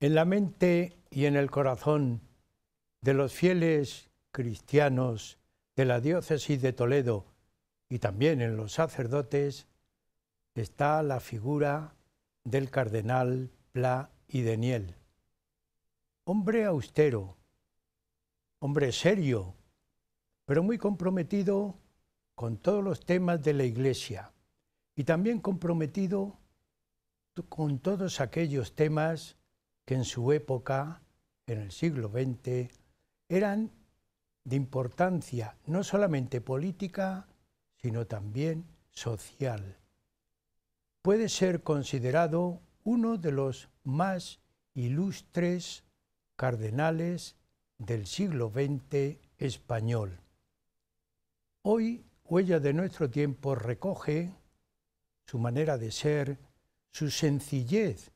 En la mente y en el corazón de los fieles cristianos de la diócesis de Toledo y también en los sacerdotes está la figura del cardenal Pla y Daniel. Hombre austero, hombre serio, pero muy comprometido con todos los temas de la Iglesia y también comprometido con todos aquellos temas que en su época, en el siglo XX, eran de importancia no solamente política, sino también social. Puede ser considerado uno de los más ilustres cardenales del siglo XX español. Hoy, Huella de nuestro tiempo recoge su manera de ser, su sencillez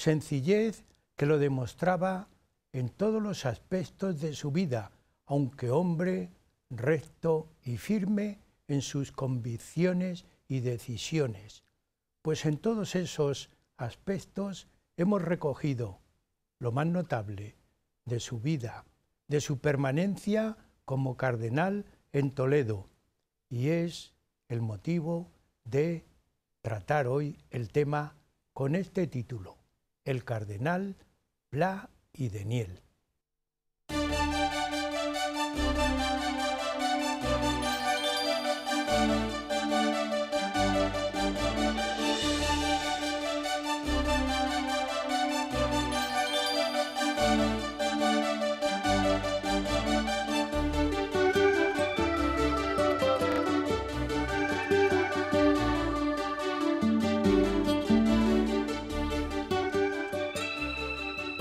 sencillez que lo demostraba en todos los aspectos de su vida, aunque hombre recto y firme en sus convicciones y decisiones, pues en todos esos aspectos hemos recogido lo más notable de su vida, de su permanencia como cardenal en Toledo, y es el motivo de tratar hoy el tema con este título el cardenal Bla y Daniel.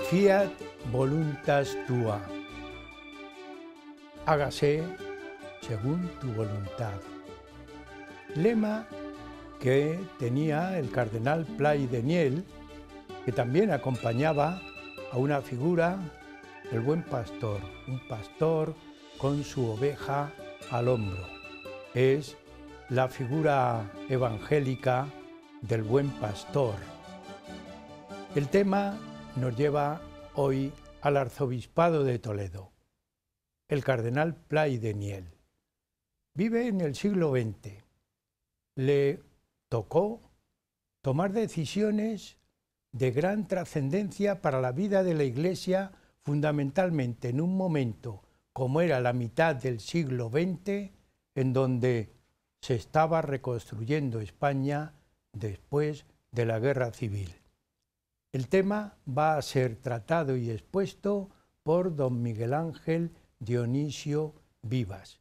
Fiat voluntas tua. Hágase según tu voluntad. Lema que tenía el cardenal Play de que también acompañaba a una figura del buen pastor, un pastor con su oveja al hombro. Es la figura evangélica del buen pastor. El tema nos lleva hoy al arzobispado de Toledo, el cardenal Play de Niel. Vive en el siglo XX. Le tocó tomar decisiones de gran trascendencia para la vida de la Iglesia, fundamentalmente en un momento como era la mitad del siglo XX, en donde se estaba reconstruyendo España después de la guerra civil. El tema va a ser tratado y expuesto por don Miguel Ángel Dionisio Vivas.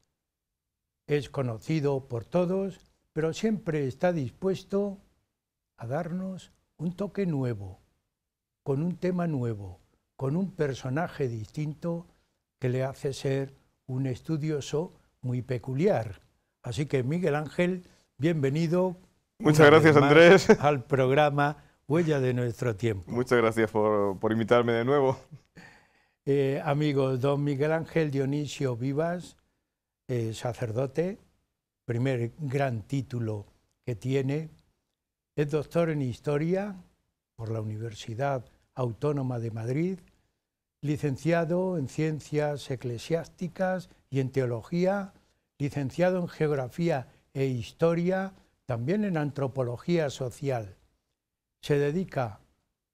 Es conocido por todos, pero siempre está dispuesto a darnos un toque nuevo, con un tema nuevo, con un personaje distinto que le hace ser un estudioso muy peculiar. Así que Miguel Ángel, bienvenido. Muchas gracias, Andrés. Al programa huella de nuestro tiempo. Muchas gracias por, invitarme de nuevo. Eh, amigos, don Miguel Ángel Dionisio Vivas, eh, sacerdote, primer gran título que tiene, es doctor en historia por la Universidad Autónoma de Madrid, licenciado en ciencias eclesiásticas y en teología, licenciado en geografía e historia, también en antropología social se dedica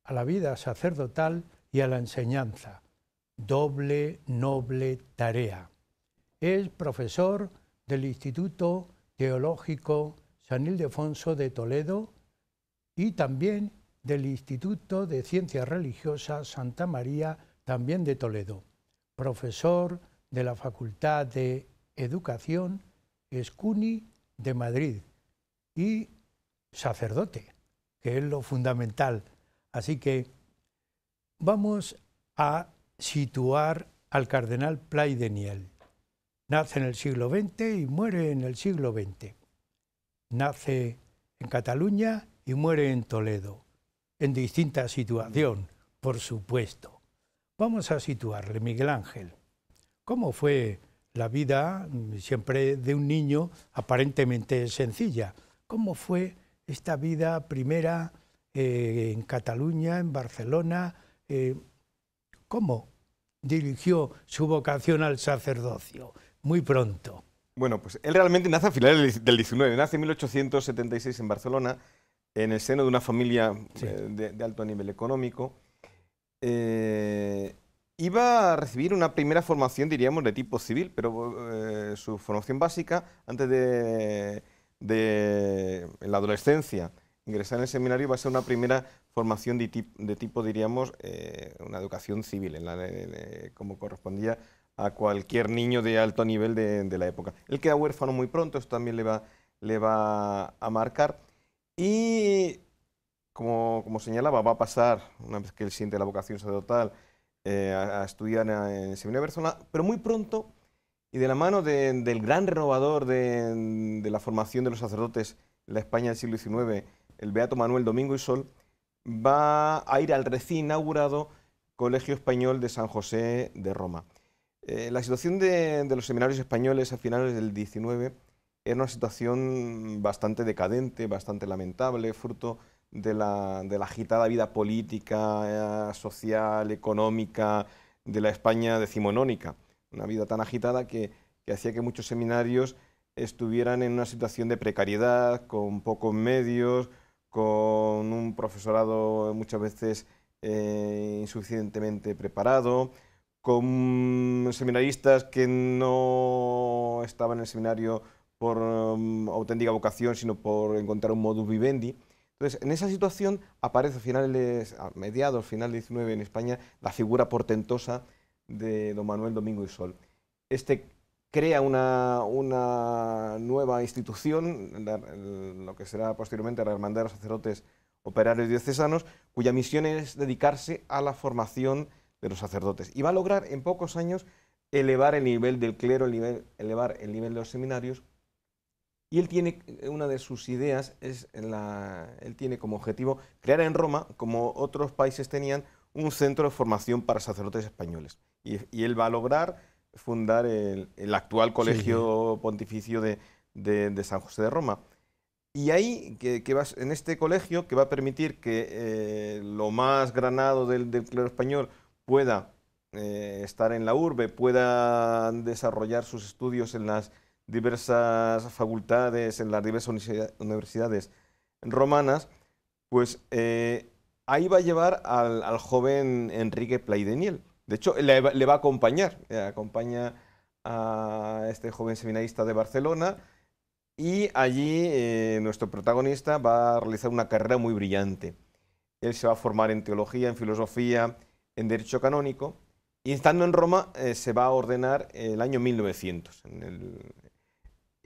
a la vida sacerdotal y a la enseñanza. Doble, noble tarea. Es profesor del Instituto Teológico San Ildefonso de Toledo y también del Instituto de Ciencias Religiosas Santa María, también de Toledo. Profesor de la Facultad de Educación, Escuni de Madrid y sacerdote que es lo fundamental. Así que vamos a situar al cardenal Play Nace en el siglo XX y muere en el siglo XX. Nace en Cataluña y muere en Toledo, en distinta situación, por supuesto. Vamos a situarle, Miguel Ángel. ¿Cómo fue la vida mm, siempre de un niño aparentemente sencilla? ¿Cómo fue esta vida primera eh, en Cataluña, en Barcelona, eh, ¿cómo dirigió su vocación al sacerdocio? Muy pronto. Bueno, pues él realmente nace a finales del 19, nace en 1876 en Barcelona, en el seno de una familia eh, de, alto nivel económico. Iba a recibir una primera formación, diríamos, de tipo civil, pero su formación básica, antes de de en la adolescencia ingresar en el seminario va a ser una primera formación de, tipo, diríamos, eh, una educación civil, en la, eh, como correspondía a cualquier niño de alto nivel de, la época. Él queda huérfano muy pronto, esto también le va, le va a marcar. Y como, como, señalaba, va a pasar, una vez que él siente la vocación sacerdotal, eh, a, estudiar en el seminario de Barcelona, pero muy pronto y de la mano del gran renovador de, la formación de los sacerdotes en la España del siglo XIX, el Beato Manuel Domingo y Sol, va a ir al recién inaugurado Colegio Español de San José de Roma. Eh, la situación de, los seminarios españoles a finales del XIX era una situación bastante decadente, bastante lamentable, fruto de la, agitada vida política, eh, social, económica de la España decimonónica una vida tan agitada que, hacía que muchos seminarios estuvieran en una situación de precariedad, con pocos medios, con un profesorado muchas veces eh, insuficientemente preparado, con seminaristas que no estaban en el seminario por mm, auténtica vocación, sino por encontrar un modus vivendi. Entonces, en esa situación aparece a finales, a mediados, final XIX en España, la figura portentosa de don Manuel Domingo y Sol. Este crea una, nueva institución, lo que será posteriormente la Hermandad de los Sacerdotes Operarios Diocesanos, cuya misión es dedicarse a la formación de los sacerdotes. Y va a lograr en pocos años elevar el nivel del clero, elevar el nivel de los seminarios. Y él tiene, una de sus ideas es, él tiene como objetivo crear en Roma, como otros países tenían, un centro de formación para sacerdotes españoles y, él va a lograr fundar el, actual colegio pontificio de, San José de Roma. Y ahí, que, en este colegio, que va a permitir que eh, lo más granado del, clero español pueda eh, estar en la urbe, pueda desarrollar sus estudios en las diversas facultades, en las diversas universidades romanas, pues eh, ahí va a llevar al, joven Enrique Plaideniel de hecho, le, va a acompañar, eh, acompaña a este joven seminarista de Barcelona y allí eh, nuestro protagonista va a realizar una carrera muy brillante. Él se va a formar en teología, en filosofía, en derecho canónico y estando en Roma eh, se va a ordenar el año 1900.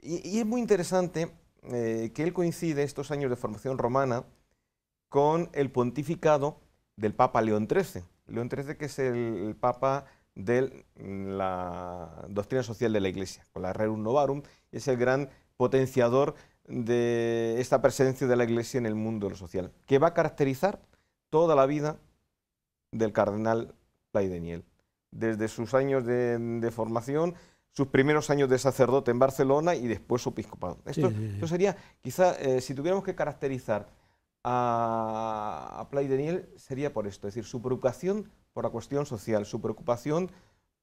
y, es muy interesante que él coincide estos años de formación romana con el pontificado del Papa León XIII. León XIII, que es el papa de la doctrina social de la Iglesia, con la Rerum Novarum, es el gran potenciador de esta presencia de la Iglesia en el mundo social, que va a caracterizar toda la vida del cardenal Plaideniel, desde sus años de, formación, sus primeros años de sacerdote en Barcelona y después su episcopado. Esto, sería, quizá, eh, si tuviéramos que caracterizar a, Play Daniel sería por esto, es decir, su preocupación por la cuestión social, su preocupación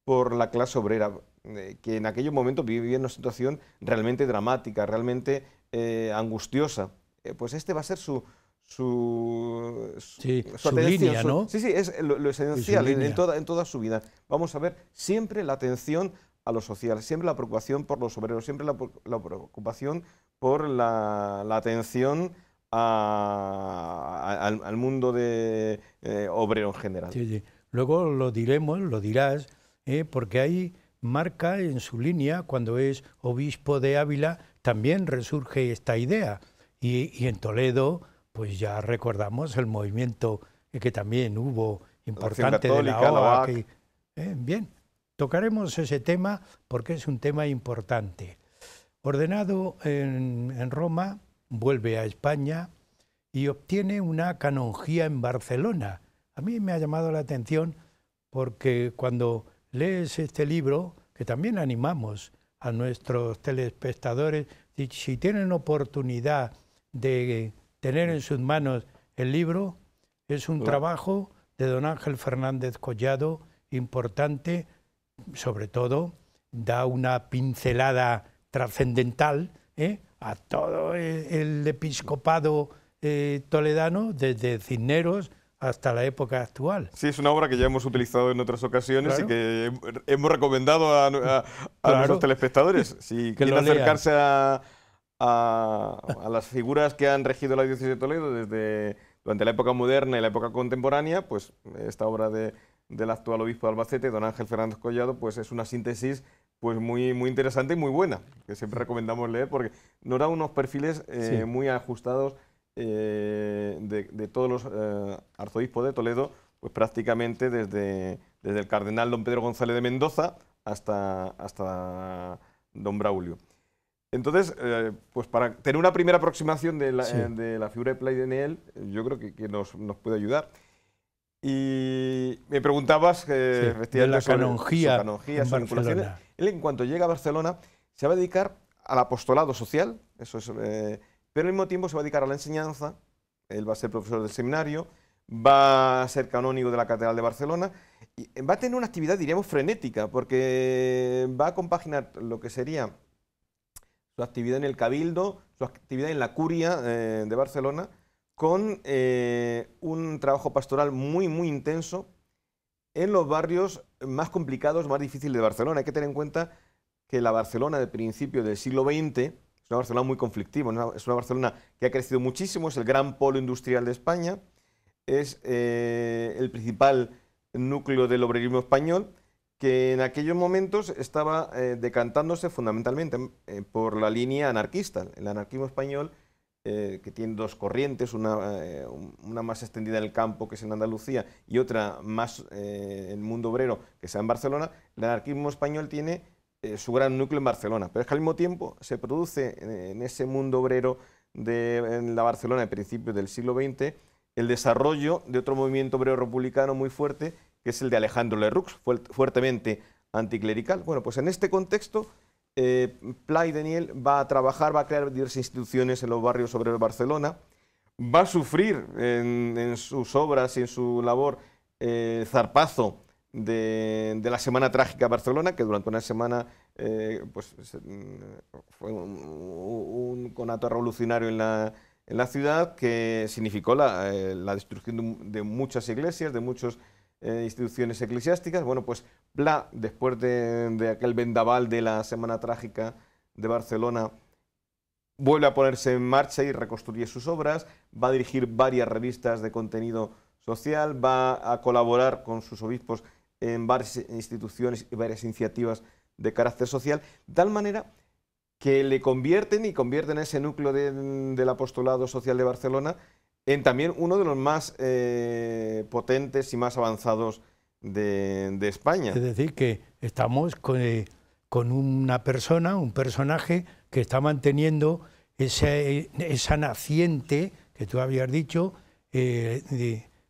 por la clase obrera, eh, que en aquel momento vivía en una situación realmente dramática, realmente eh, angustiosa. Eh, pues este va a ser su... Su, sí, línea, ¿no? Sí, sí, es lo, esencial en, toda, en toda su vida. Vamos a ver siempre la atención a lo social, siempre la preocupación por los obreros, siempre la, preocupación por la, la atención al, mundo de obreros eh, obrero en general. Luego lo diremos, lo dirás, eh, porque ahí marca en su línea, cuando es obispo de Ávila, también resurge esta idea. Y, en Toledo, pues ya recordamos el movimiento que también hubo importante de la eh, bien, tocaremos ese tema porque es un tema importante. Ordenado en Roma vuelve a España y obtiene una canonjía en Barcelona. A mí me ha llamado la atención porque cuando lees este libro, que también animamos a nuestros telespectadores, si, tienen oportunidad de tener en sus manos el libro, es un trabajo de don Ángel Fernández Collado importante, sobre todo da una pincelada trascendental ¿eh? a todo el, episcopado eh, toledano, desde Cisneros hasta la época actual. Sí, es una obra que ya hemos utilizado en otras ocasiones y que hemos recomendado a, nuestros telespectadores. Si que quieren acercarse a, a, las figuras que han regido la diócesis de Toledo desde durante la época moderna y la época contemporánea, pues esta obra de, del actual obispo de Albacete, don Ángel Fernández Collado, pues es una síntesis pues muy, muy interesante y muy buena, que siempre recomendamos leer porque nos da unos perfiles eh, muy ajustados eh, de, todos los eh, arzobispos de Toledo, pues prácticamente desde, desde el cardenal don Pedro González de Mendoza hasta, hasta don Braulio. Entonces, pues para tener una primera aproximación de la, figura de Play de Neel, yo creo que, que nos, nos, puede ayudar. Y me preguntabas, que eh, en Él, en cuanto llega a Barcelona, se va a dedicar al apostolado social, eso eh, pero al mismo tiempo se va a dedicar a la enseñanza. Él va a ser profesor del seminario, va a ser canónigo de la Catedral de Barcelona. Y va a tener una actividad, diríamos, frenética, porque va a compaginar lo que sería su actividad en el Cabildo, su actividad en la Curia eh, de Barcelona con eh, un trabajo pastoral muy, muy intenso en los barrios más complicados, más difíciles de Barcelona. Hay que tener en cuenta que la Barcelona de principios del siglo XX es una Barcelona muy conflictiva, es una Barcelona que ha crecido muchísimo, es el gran polo industrial de España, es eh, el principal núcleo del obrerismo español, que en aquellos momentos estaba eh, decantándose fundamentalmente por la línea anarquista. El anarquismo español eh, que tiene dos corrientes, eh, una, más extendida en el campo, que es en Andalucía, y otra más eh, en el mundo obrero, que sea en Barcelona, el anarquismo español tiene su gran núcleo en Barcelona. Pero es que al mismo tiempo se produce en ese mundo obrero de la Barcelona de principios del siglo XX el desarrollo de otro movimiento obrero republicano muy fuerte, que es el de Alejandro Lerroux, fuertemente anticlerical. Bueno, pues en este contexto eh, Play Daniel va a trabajar, va a crear diversas instituciones en los barrios sobre Barcelona, va a sufrir en, sus obras y en su labor eh, zarpazo de, la Semana Trágica de Barcelona, que durante una semana eh, pues, mm, fue un, conato revolucionario en la, ciudad que significó la, eh, destrucción de muchas iglesias, de muchos... Eh, instituciones eclesiásticas. Bueno, pues bla. después de, aquel vendaval de la Semana Trágica de Barcelona, vuelve a ponerse en marcha y reconstruye sus obras, va a dirigir varias revistas de contenido social, va a colaborar con sus obispos en varias instituciones y varias iniciativas de carácter social, de tal manera que le convierten y convierten ese núcleo del apostolado social de Barcelona en también uno de los más eh, potentes y más avanzados de, España. Es decir, que estamos eh, con, una persona, un personaje que está manteniendo esa naciente que tú habías dicho eh,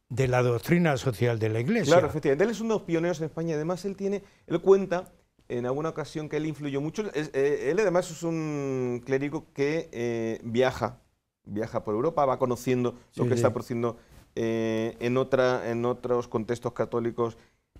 de, la doctrina social de la Iglesia. Claro, efectivamente. Él es uno de los pioneros en España. Además, él tiene, él cuenta en alguna ocasión que él influyó mucho. él además es un clérigo que viaja viaja por Europa, va conociendo lo que está produciendo eh, en, otra, en otros contextos católicos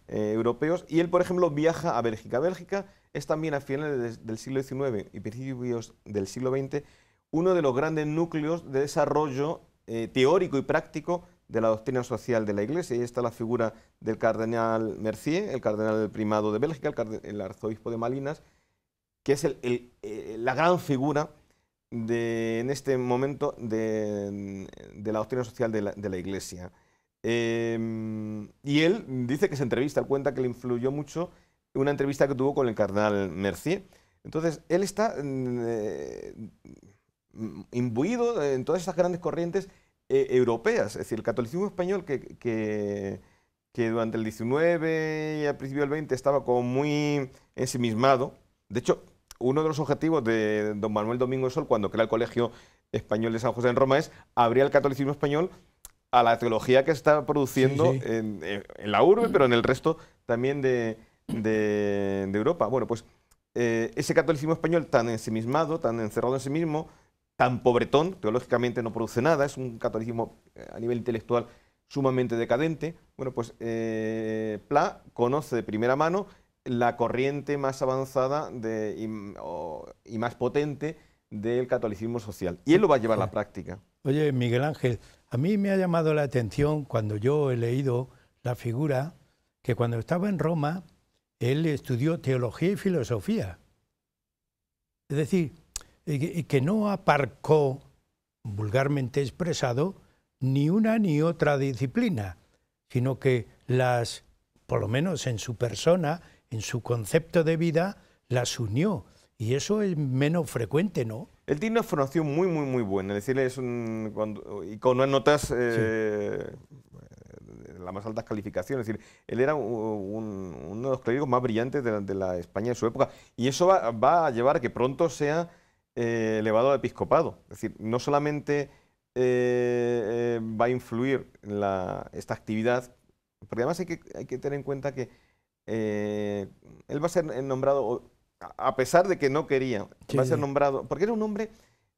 eh, europeos. Y él, por ejemplo, viaja a Bélgica. Bélgica es también a finales del siglo XIX y principios del siglo XX uno de los grandes núcleos de desarrollo eh, teórico y práctico de la doctrina social de la Iglesia. Y está la figura del cardenal Mercier, el cardenal del primado de Bélgica, el, arzobispo de Malinas, que es la gran figura en este momento de, la doctrina social de la, Iglesia. Em, y él dice que se entrevista, cuenta que le influyó mucho una entrevista que tuvo con el cardenal Mercier. Entonces, él está mm, eh, mm, imbuido en todas esas grandes corrientes eh, europeas, es decir, el catolicismo español que, durante el 19 y al principio del 20 estaba como muy ensimismado, de hecho, uno de los objetivos de don Manuel Domingo Sol cuando crea el Colegio Español de San José en Roma es abrir el catolicismo español a la teología que está produciendo eh, En, la urbe, pero en el resto también de, Europa. Bueno, pues eh, ese catolicismo español tan ensimismado, tan encerrado en sí mismo, tan pobretón, teológicamente no produce nada, es un catolicismo eh, a nivel intelectual sumamente decadente. Bueno, pues Pla conoce de primera mano la corriente más avanzada y, y, más potente del catolicismo social. Y él lo va a llevar a la práctica. Oye, Miguel Ángel, a mí me ha llamado la atención cuando yo he leído la figura que cuando estaba en Roma, él estudió teología y filosofía. Es decir, que no aparcó, vulgarmente expresado, ni una ni otra disciplina, sino que las, por lo menos en su persona, en su concepto de vida las unió. Y eso es menos frecuente, ¿no? Él tiene una formación muy, muy, muy buena. Es decir, es un, y con unas notas eh, las más altas calificaciones. Es decir, él era uno de los clérigos más brillantes de la, España en su época. Y eso va, a llevar a que pronto sea eh, elevado al episcopado. Es decir, no solamente eh, eh, va a influir en esta actividad, pero además hay que tener en cuenta que eh, él va a ser eh, nombrado, a pesar de que no quería, va a ser nombrado, porque era un hombre,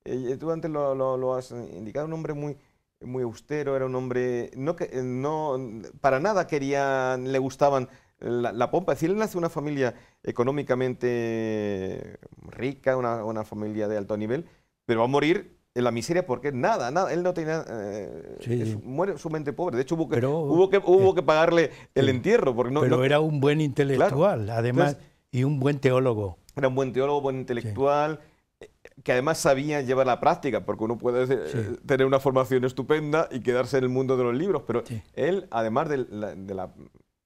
eh, tú antes lo, has indicado, un hombre muy, muy austero, era un hombre, no, no, para nada quería, le gustaban la, la pompa. Es decir, él nace una familia económicamente rica, una, una familia de alto nivel, pero va a morir en la miseria porque nada, nada, él no tenía, eh, muere su mente pobre. De hecho, hubo que, hubo eh, que, pagarle el entierro. Porque no, pero era un buen intelectual, además, y un buen teólogo. Era un buen teólogo, buen intelectual, eh, que además sabía llevar la práctica, porque uno puede tener una formación estupenda y quedarse en el mundo de los libros, pero él, además de la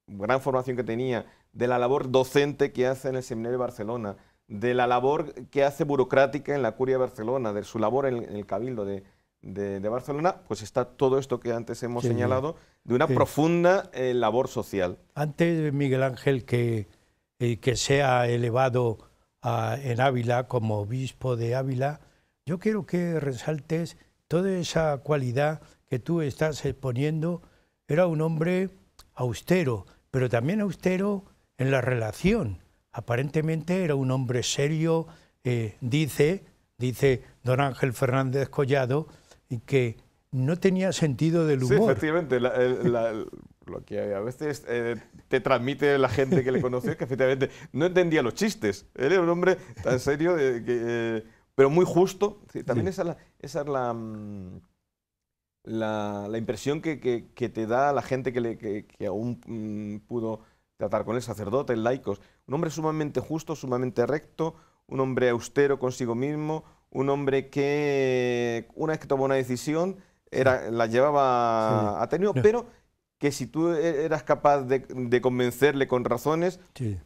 gran formación que tenía, de la labor docente que hace en el Seminario de Barcelona, de la labor que hace burocrática en la Curia de Barcelona, de su labor en, el Cabildo de, Barcelona, pues está todo esto que antes hemos señalado, de una profunda eh, labor social. Antes, de Miguel Ángel, que, eh, que sea elevado en Ávila como obispo de Ávila, yo quiero que resaltes toda esa cualidad que tú estás exponiendo. Era un hombre austero, pero también austero en la relación Aparentemente era un hombre serio, eh, dice, dice don Ángel Fernández Collado, y que no tenía sentido del humor. Sí, efectivamente, lo que a veces eh, te transmite la gente que le conoce es que efectivamente no entendía los chistes. era un hombre tan serio, eh, pero muy justo. también esa, es la... Mm, la, impresión que, que, te da la gente que, aún mm, pudo tratar con el sacerdote, laicos, un hombre sumamente justo, sumamente recto, un hombre austero consigo mismo, un hombre que una vez que tomó una decisión era, la llevaba a tenido, pero que si tú e-, eras capaz de, convencerle con razones,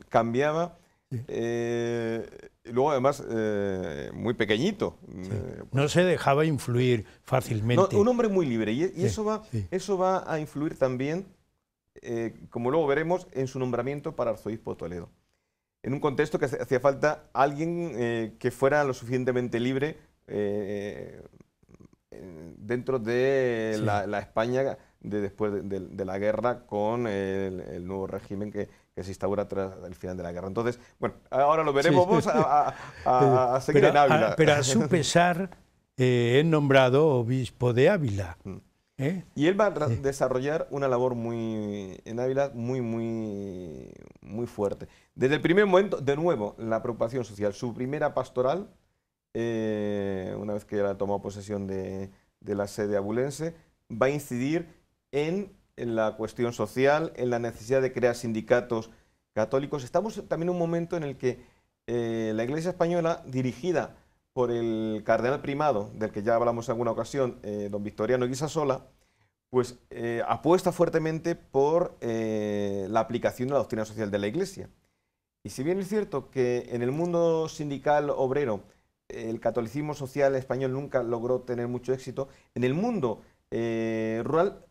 cambiaba. Eh, luego, además, eh, muy pequeñito. Eh, no se dejaba influir fácilmente. un hombre muy libre. Y, eso, va, eso va a influir también, como luego veremos, en su nombramiento para arzobispo Toledo en un contexto que hacía falta alguien eh, que fuera lo suficientemente libre eh, dentro de la, España de después de, la guerra con el, nuevo régimen que, se instaura tras el final de la guerra. Entonces, bueno, ahora lo veremos a, seguir pero, en Ávila. pero a su pesar, eh, es nombrado obispo de Ávila. Mm. Y él va a desarrollar una labor muy en Ávila muy, muy, muy fuerte. Desde el primer momento, de nuevo, la preocupación social. Su primera pastoral, eh, una vez que ha tomado posesión de, la sede abulense, va a incidir en la cuestión social, en la necesidad de crear sindicatos católicos. Estamos también en un momento en el que eh, la Iglesia española, dirigida por el cardenal primado, del que ya hablamos en alguna ocasión, eh, don Victoriano Guisasola, pues apuesta fuertemente por la aplicación de la doctrina social de la Iglesia. Y si bien es cierto que en el mundo sindical obrero el catolicismo social español nunca logró tener mucho éxito, en el mundo eh, rural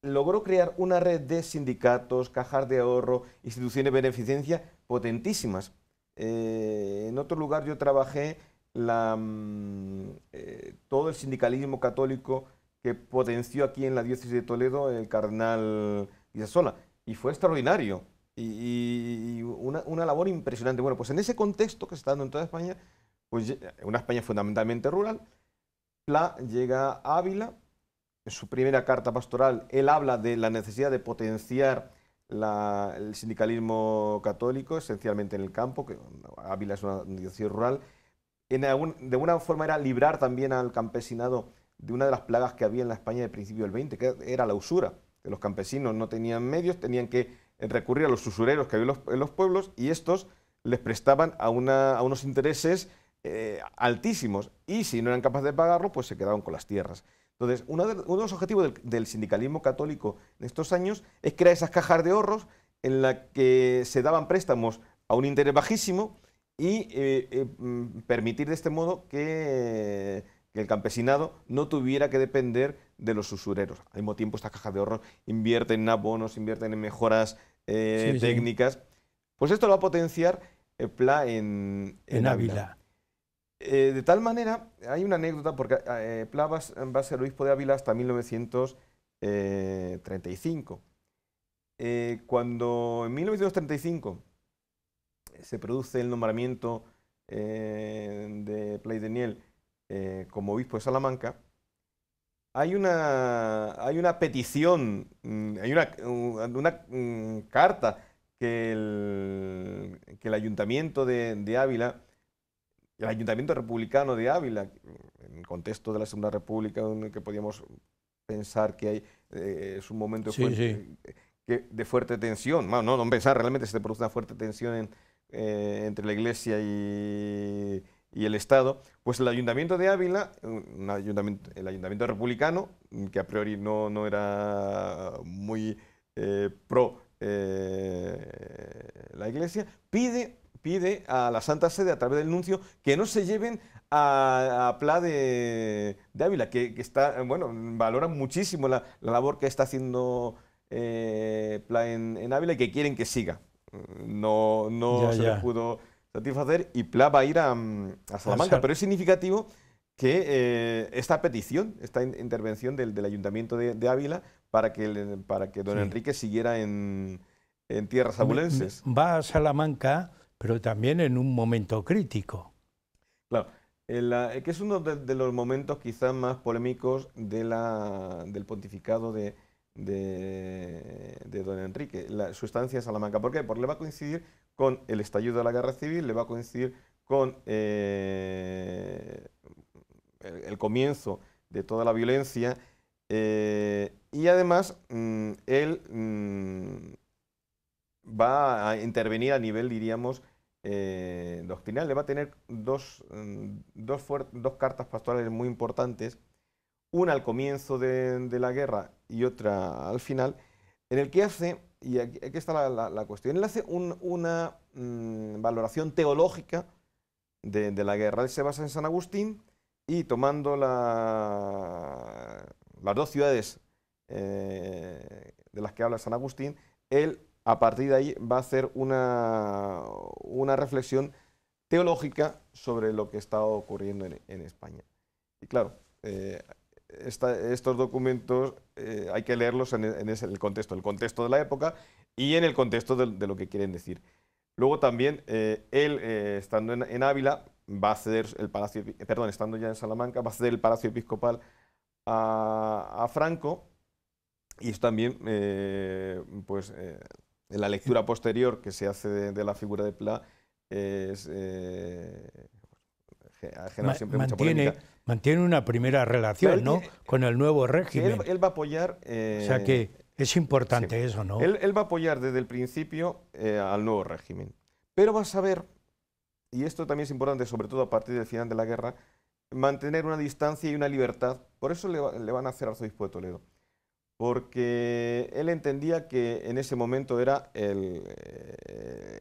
logró crear una red de sindicatos, cajas de ahorro, instituciones de beneficencia potentísimas. Eh, en otro lugar yo trabajé mm, eh, todo el sindicalismo católico que potenció aquí en la diócesis de Toledo el cardenal Isasola. Y fue extraordinario y, una, una, labor impresionante. Bueno, pues en ese contexto que se está dando en toda España, pues una España fundamentalmente rural, Pla llega a Ávila, en su primera carta pastoral, él habla de la necesidad de potenciar el sindicalismo católico, esencialmente en el campo, que Ávila es una ciudad rural, en de alguna forma era librar también al campesinado de una de las plagas que había en la España de principio del 20, que era la usura, que los campesinos no tenían medios, tenían que recurría a los usureros que había en los, pueblos y estos les prestaban a, unos intereses eh, altísimos y si no eran capaces de pagarlo, pues se quedaban con las tierras. Entonces, uno de, los objetivos del, sindicalismo católico en estos años es crear esas cajas de ahorros en las que se daban préstamos a un interés bajísimo y eh, eh, mm, permitir de este modo que, que, el campesinado no tuviera que depender de los usureros. Al mismo tiempo, estas cajas de ahorros invierten en abonos, invierten en mejoras eh, técnicas. Pues esto lo va a potenciar eh, Pla en, Ávila. Eh, de tal manera, hay una anécdota, porque Pla va, a ser obispo de Ávila hasta 1935. cuando en 1935 se produce el nombramiento de Play Daniel como obispo de Salamanca, hay una, hay una petición, mm, hay una, una, mm, carta que el, que el ayuntamiento de, Ávila, el ayuntamiento republicano de Ávila, en el contexto de la Segunda República, que podíamos pensar que hay, eh, es un momento de fuerte tensión, no, pensar, realmente se produce una fuerte tensión eh, entre la Iglesia y, y el Estado, pues el Ayuntamiento de Ávila, el Ayuntamiento republicano, que a priori no, no era muy eh, pro eh, la Iglesia, pide, pide a la Santa Sede, a través del nuncio, que no se lleven a, Pla de, Ávila, que, está, bueno, valora muchísimo la, labor que está haciendo eh, Pla en, Ávila y que quieren que siga. No, no se pudo satisfacer y Pla va a ir a, mm, Salamanca. Pero es significativo que eh, esta petición, esta intervención del, Ayuntamiento de, Ávila para que, para que don Enrique siguiera en, tierras abulenses. Va a Salamanca, pero también en un momento crítico. Claro, que es uno de, los momentos quizás más polémicos del pontificado de, de, don Enrique, la sustancia de Salamanca. ¿Por qué? Porque le va a coincidir con el estallido de la guerra civil, le va a coincidir con eh, el, comienzo de toda la violencia eh, y además mm, él mm, va a intervenir a nivel, diríamos, eh, doctrinal, le va a tener dos, mm, dos, cartas pastorales muy importantes, una al comienzo de la guerra y otra al final, en el que hace, y aquí, está la, cuestión, él hace una mm, valoración teológica de, la guerra. Él se basa en San Agustín y tomando las dos ciudades eh, de las que habla San Agustín, él a partir de ahí va a hacer una, reflexión teológica sobre lo que está ocurriendo en, España. Y claro, eh, estos documentos eh, hay que leerlos en, el contexto, el contexto de la época y en el contexto de, lo que quieren decir. Luego también, eh, él, eh, estando en, Ávila, va a ceder el palacio, perdón, estando ya en Salamanca, va a ceder el palacio episcopal a, Franco y esto también, pues, en la lectura posterior que se hace de, la figura de Pla es... siempre mucha polémica mantiene una primera relación, ¿no? Con el nuevo régimen. Él, va a apoyar. o eh, sea que es importante eso, ¿no? Él, va a apoyar desde el principio eh, al nuevo régimen. Pero va a saber, y esto también es importante, sobre todo a partir del final de la guerra, mantener una distancia y una libertad. Por eso le, van a hacer arzobispo de Toledo. Porque él entendía que en ese momento era el, eh,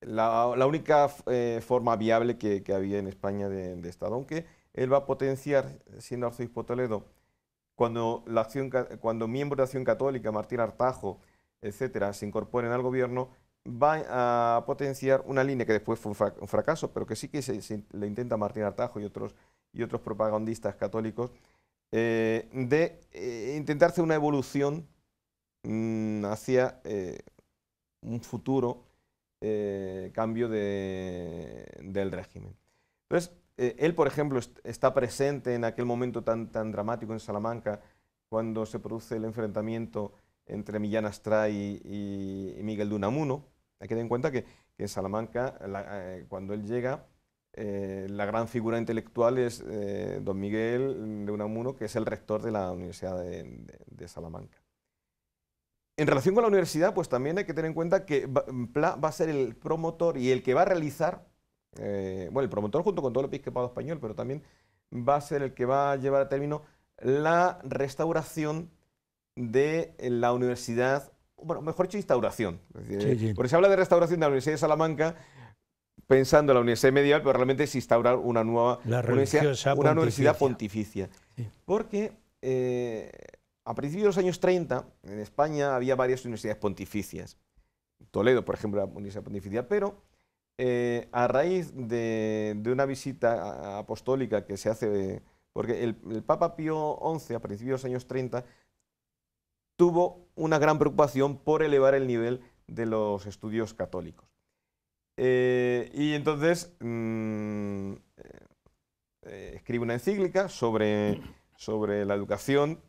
la, única eh, forma viable que, había en España de, Estado, aunque él va a potenciar, siendo arzobispo Toledo, cuando, la acción, cuando miembros de Acción Católica, Martín Artajo, etcétera, se incorporen al gobierno, va a potenciar una línea que después fue un, fracaso, pero que sí que se, le intenta Martín Artajo y otros, y otros propagandistas católicos, eh, de eh, intentarse una evolución mm, hacia un futuro eh, cambio del régimen. Entonces, eh, él, por ejemplo, está presente en aquel momento tan, tan dramático en Salamanca, cuando se produce el enfrentamiento entre Millán Astray y, Miguel de Unamuno. Hay que tener en cuenta que, en Salamanca, eh, cuando él llega, la gran figura intelectual es don Miguel de Unamuno, que es el rector de la Universidad de Salamanca. En relación con la universidad, pues también hay que tener en cuenta que va mm, a ser el promotor y el que va a realizar, eh, bueno, el promotor junto con todo el episcopado español, pero también va a ser el que va a llevar a término la restauración de eh, la universidad, bueno, mejor dicho, instauración. Porque se habla de restauración de la Universidad de Salamanca pensando en la universidad medieval, pero pues realmente es instaurar una nueva universidad, una pontificia. universidad pontificia. Porque eh, a principios de los años 30, en España había varias universidades pontificias. Toledo, por ejemplo, era universidad pontificia, pero eh, a raíz de, una visita apostólica que se hace, porque el, Papa Pío XI, a principios de los años 30, tuvo una gran preocupación por elevar el nivel de los estudios católicos. Eh, y entonces mm, eh, escribe una encíclica sobre, sobre la educación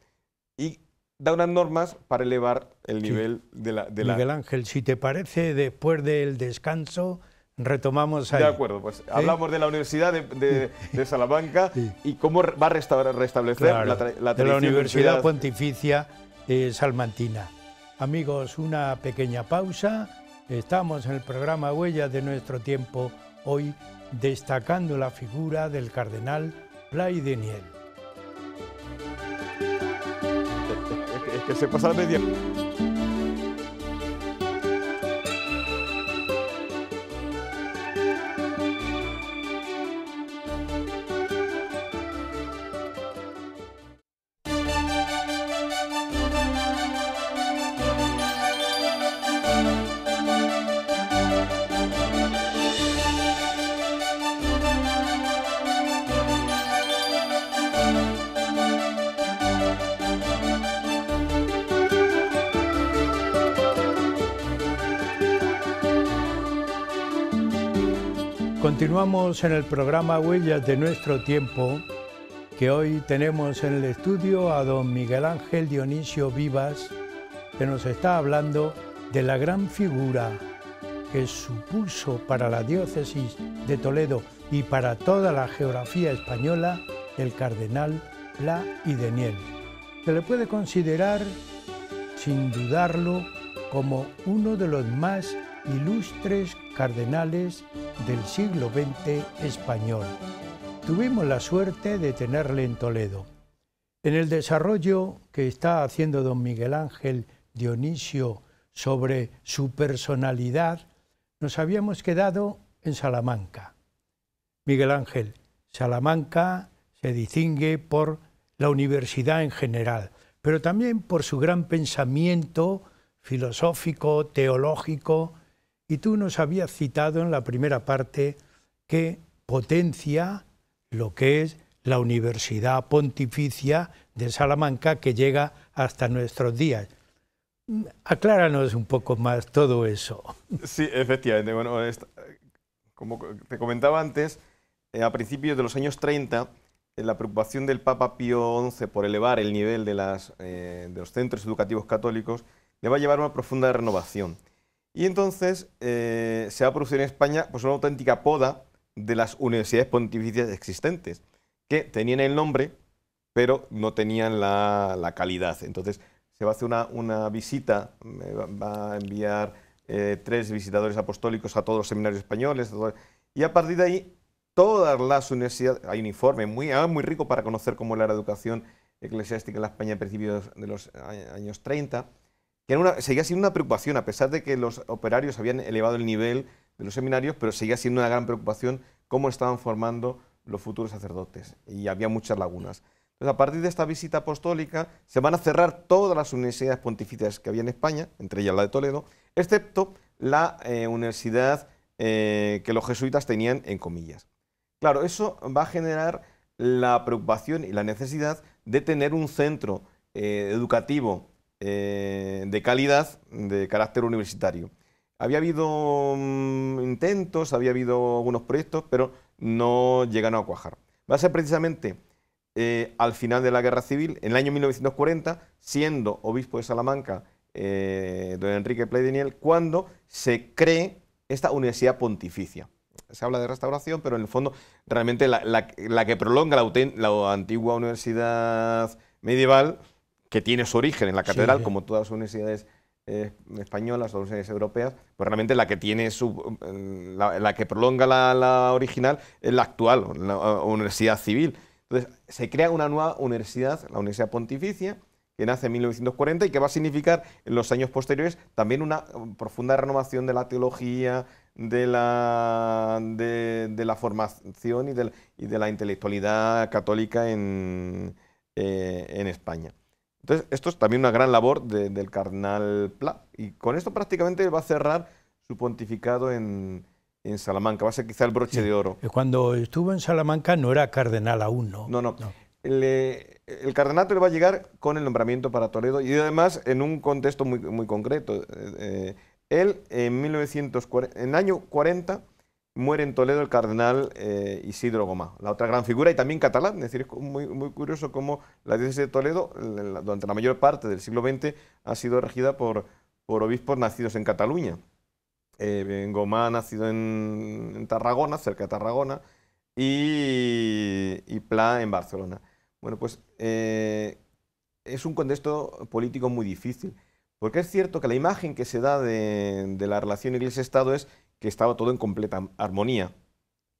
y da unas normas para elevar el nivel de, la, Miguel Ángel, si te parece, después del descanso retomamos ahí. De acuerdo, pues hablamos de la Universidad de, Salamanca y cómo va a restablecer la, De la Universidad Pontificia eh, Salmantina. Amigos, una pequeña pausa. Estamos en el programa Huella de nuestro tiempo, hoy destacando la figura del cardenal Play Niel. que se pasa la media. en el programa Huellas de nuestro tiempo, que hoy tenemos en el estudio a don Miguel Ángel Dionisio Vivas, que nos está hablando de la gran figura que supuso para la diócesis de Toledo y para toda la geografía española el cardenal La y Daniel Se le puede considerar, sin dudarlo, como uno de los más ilustres cardenales del siglo XX español. Tuvimos la suerte de tenerle en Toledo. En el desarrollo que está haciendo don Miguel Ángel Dionisio sobre su personalidad, nos habíamos quedado en Salamanca. Miguel Ángel, Salamanca se distingue por la universidad en general, pero también por su gran pensamiento filosófico, teológico, y tú nos habías citado en la primera parte que potencia lo que es la Universidad Pontificia de Salamanca que llega hasta nuestros días. Acláranos un poco más todo eso. Sí, efectivamente. Bueno, como te comentaba antes, eh, a principios de los años 30, eh, la preocupación del Papa Pío XI por elevar el nivel de, eh, de los centros educativos católicos le va a llevar a una profunda renovación. Y entonces eh, se va a producir en España pues, una auténtica poda de las universidades pontificias existentes, que tenían el nombre, pero no tenían la, calidad. Entonces se va a hacer una, visita, va, a enviar eh, tres visitadores apostólicos a todos los seminarios españoles, y a partir de ahí todas las universidades, hay un informe muy, ah, muy rico para conocer cómo era la educación eclesiástica en la España a principios de los años 30, seguía siendo una preocupación, a pesar de que los operarios habían elevado el nivel de los seminarios, pero seguía siendo una gran preocupación cómo estaban formando los futuros sacerdotes, y había muchas lagunas. a partir de esta visita apostólica, se van a cerrar todas las universidades pontificias que había en España, entre ellas la de Toledo, excepto la eh, universidad eh, que los jesuitas tenían en comillas. Claro, eso va a generar la preocupación y la necesidad de tener un centro eh, educativo eh, de calidad de carácter universitario. Había habido mm, intentos, había habido algunos proyectos, pero no llegaron a cuajar. Va a ser precisamente eh, al final de la Guerra Civil, en el año 1940, siendo obispo de Salamanca eh, don Enrique Pleideniel, cuando se cree esta universidad pontificia. Se habla de restauración, pero en el fondo realmente la, que prolonga la, antigua universidad medieval que tiene su origen en la catedral, como todas las universidades eh, españolas o universidades europeas, pues realmente la que tiene su, mm, la, que prolonga la, original es la actual, la, eh, universidad civil. Entonces, se crea una nueva universidad, la Universidad Pontificia, que nace en 1940 y que va a significar en los años posteriores también una eh, profunda renovación de la teología, de la, de, la formación y de, y de, la intelectualidad católica en, en España. Entonces, esto es también una gran labor del cardenal Pla. Y con esto prácticamente va a cerrar su pontificado en, Salamanca. Va a ser quizá el broche de oro. Eh, cuando estuvo en Salamanca no era cardenal aún, ¿no? No, no. Eh, el cardenato le va a llegar con el nombramiento para Toledo y además en un contexto muy, muy concreto. Eh, él en, 1940, en el año 40 muere en Toledo el cardenal eh, Isidro Gomá, la otra gran figura y también catalán. Es decir, es muy, curioso cómo la diócesis de Toledo, durante la mayor parte del siglo XX, ha sido regida por, por obispos nacidos en Cataluña. Eh, Gomá, nacido en, Tarragona, cerca de Tarragona, y, Pla en Barcelona. Bueno, pues eh, es un contexto político muy difícil. Porque es cierto que la imagen que se da de, de la relación Iglesia-Estado es que estaba todo en completa armonía.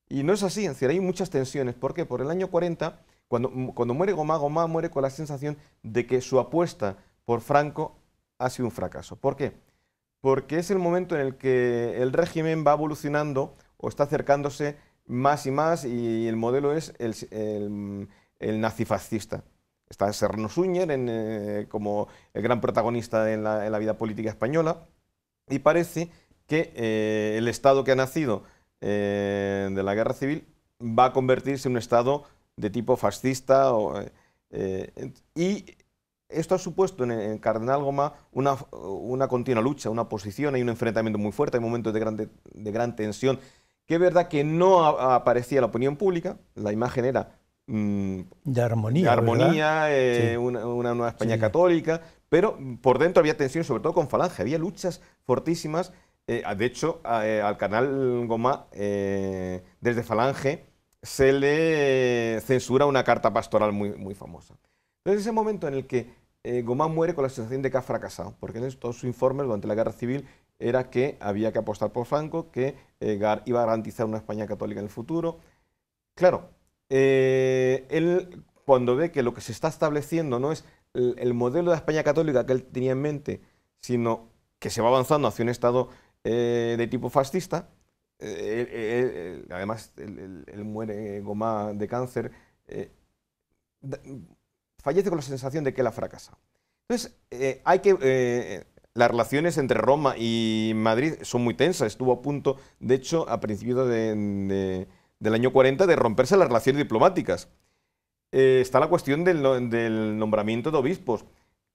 Y no es así, hay muchas tensiones. ¿Por qué? Por el año 40, cuando, mm, cuando muere Gomá, Gomá muere con la sensación de que su apuesta por Franco ha sido un fracaso. ¿Por qué? Porque es el momento en el que el régimen va evolucionando o está acercándose más y más y el modelo es el, nazifascista. Está Serrano Suñer eh, como el gran protagonista en la vida política española y parece que eh, el Estado que ha nacido eh, de la guerra civil va a convertirse en un Estado de tipo fascista. Eh, y esto ha supuesto en, Cardenal Goma una, una, continua lucha, una posición, hay un enfrentamiento muy fuerte, hay momentos de gran, de, gran tensión, que es verdad que no aparecía la opinión pública, la imagen era... Mm, de armonía. armonía, una, nueva España católica, pero por dentro había tensión, sobre todo con Falange, había luchas fortísimas eh, de hecho, eh, al canal Goma, eh, desde Falange, se le censura una carta pastoral muy, muy famosa. Entonces, ese momento en el que Goma muere con la sensación de que ha fracasado, porque en todos sus informes durante la guerra civil era que había que apostar por Franco, que Gar iba a garantizar una España católica en el futuro. Claro, él cuando ve que lo que se está estableciendo no es el modelo de España católica que él tenía en mente, sino que se va avanzando hacia un Estado eh, de tipo fascista. Eh, eh, además, él, muere Goma de cáncer. fallece con la sensación de que la ha fracasado. Entonces, hay que las relaciones entre Roma y Madrid son muy tensas. Estuvo a punto, de hecho, a principios del año 40, de romperse las relaciones diplomáticas. está la cuestión del, nombramiento de obispos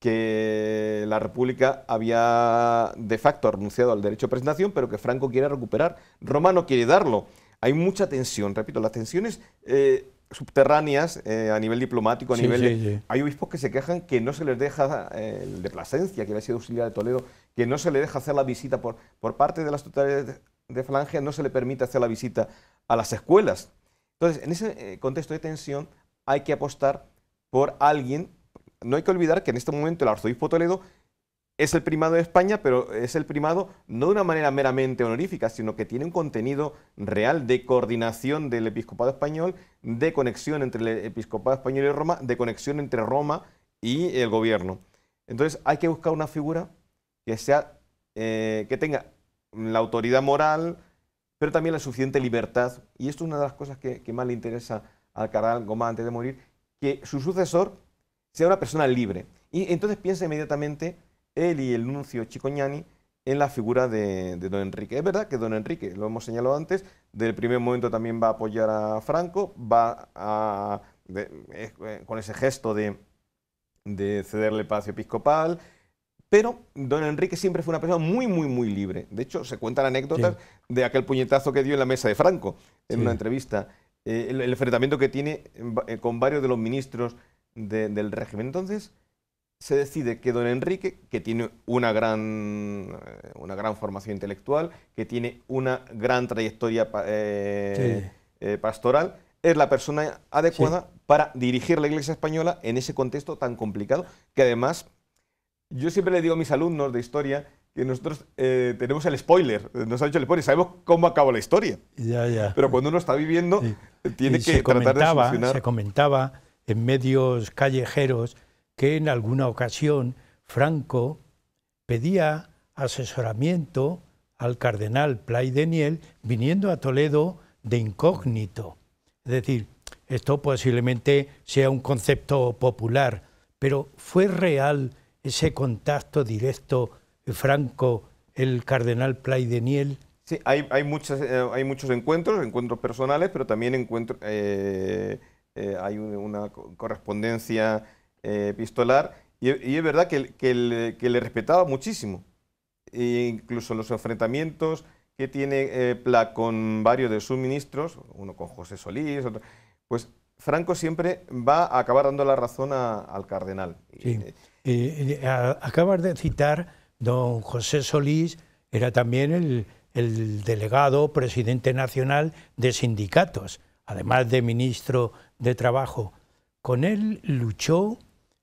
que la República había de facto renunciado al derecho de presentación, pero que Franco quiere recuperar. Roma no quiere darlo. Hay mucha tensión, repito, las tensiones eh, subterráneas eh, a nivel diplomático, a nivel... Hay obispos que se quejan que no se les deja, eh, el de Plasencia, que había sido auxiliar de Toledo, que no se les deja hacer la visita por, por parte de las autoridades de Falange, no se le permite hacer la visita a las escuelas. Entonces, en ese contexto de tensión hay que apostar por alguien no hay que olvidar que en este momento el arzobispo Toledo es el primado de España, pero es el primado no de una manera meramente honorífica, sino que tiene un contenido real de coordinación del episcopado español, de conexión entre el episcopado español y Roma, de conexión entre Roma y el gobierno. Entonces hay que buscar una figura que, sea, eh, que tenga la autoridad moral, pero también la suficiente libertad. Y esto es una de las cosas que, más le interesa al cardenal Goma antes de morir, que su sucesor sea una persona libre. Y entonces piensa inmediatamente él y el nuncio Chicoñani en la figura de, don Enrique. Es verdad que don Enrique, lo hemos señalado antes, del primer momento también va a apoyar a Franco, va a, eh, con ese gesto de, cederle el episcopal, pero don Enrique siempre fue una persona muy, muy, muy libre. De hecho, se cuentan anécdotas de aquel puñetazo que dio en la mesa de Franco en una entrevista, eh, el, enfrentamiento que tiene eh, con varios de los ministros del régimen. Entonces, se decide que don Enrique, que tiene una gran, eh, una gran formación intelectual, que tiene una gran trayectoria eh, eh, pastoral, es la persona adecuada para dirigir la Iglesia española en ese contexto tan complicado, que además, yo siempre le digo a mis alumnos de historia, que nosotros tenemos el spoiler, nos ha dicho el spoiler, sabemos cómo acaba la historia. Ya, ya. Pero cuando uno está viviendo, tiene que tratar de Se comentaba en medios callejeros que en alguna ocasión Franco pedía asesoramiento al cardenal Play Daniel viniendo a Toledo de incógnito. Es decir, esto posiblemente sea un concepto popular, pero ¿fue real ese contacto directo Franco, el cardenal Play Daniel? Sí, hay, hay, eh, hay muchos encuentros, encuentros personales, pero también encuentros... Eh, eh, hay una correspondencia eh, epistolar, y, es verdad que, que, le, respetaba muchísimo, e incluso los enfrentamientos que tiene eh, Pla con varios de sus ministros, uno con José Solís, otro, pues Franco siempre va a acabar dando la razón al cardenal. Sí. Eh, acabas de citar, don José Solís era también el delegado presidente nacional de sindicatos además de ministro de Trabajo. Con él luchó,